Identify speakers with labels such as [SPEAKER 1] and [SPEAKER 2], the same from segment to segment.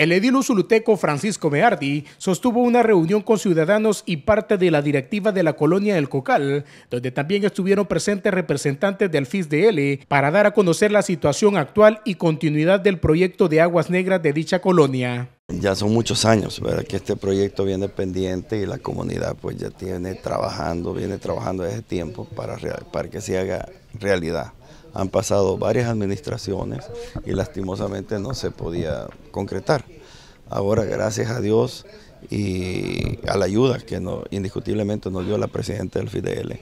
[SPEAKER 1] El edil usuluteco Francisco Meardi sostuvo una reunión con ciudadanos y parte de la directiva de la colonia El Cocal, donde también estuvieron presentes representantes del FISDL para dar a conocer la situación actual y continuidad del proyecto de aguas negras de dicha colonia.
[SPEAKER 2] Ya son muchos años ¿verdad? que este proyecto viene pendiente y la comunidad pues ya tiene trabajando, viene trabajando desde tiempo para, para que se haga realidad. Han pasado varias administraciones y lastimosamente no se podía concretar. Ahora, gracias a Dios y a la ayuda que no, indiscutiblemente nos dio la presidenta del FIDEL,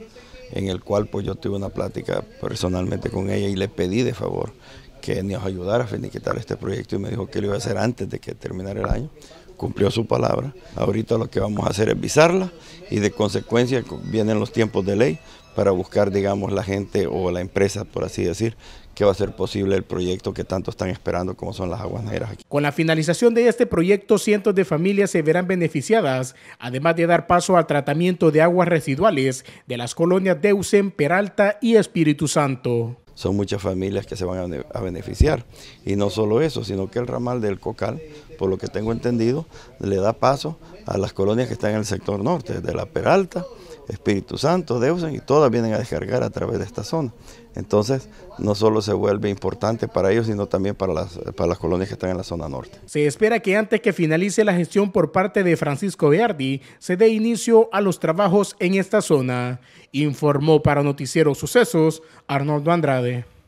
[SPEAKER 2] en el cual pues yo tuve una plática personalmente con ella y le pedí de favor que nos ayudara a finiquitar este proyecto y me dijo que lo iba a hacer antes de que terminara el año. Cumplió su palabra. Ahorita lo que vamos a hacer es visarla y de consecuencia vienen los tiempos de ley para buscar, digamos, la gente o la empresa, por así decir, que va a ser posible el proyecto que tanto están esperando como son las aguas negras aquí.
[SPEAKER 1] Con la finalización de este proyecto, cientos de familias se verán beneficiadas, además de dar paso al tratamiento de aguas residuales de las colonias de Peralta y Espíritu Santo
[SPEAKER 2] son muchas familias que se van a, beneficiar. Y no solo eso, sino que el ramal del Cocal, por lo que tengo entendido, le da paso a las colonias que están en el sector norte, de la Peralta Espíritu Santo, Deus, y todas vienen a descargar a través de esta zona. Entonces, no solo se vuelve importante para ellos, sino también para las, las colonias que están en la zona norte. Se
[SPEAKER 1] espera que antes que finalice la gestión por parte de Francisco Beardi, se dé inicio a los trabajos en esta zona, informó para Noticiero Sucesos Arnoldo Andrade.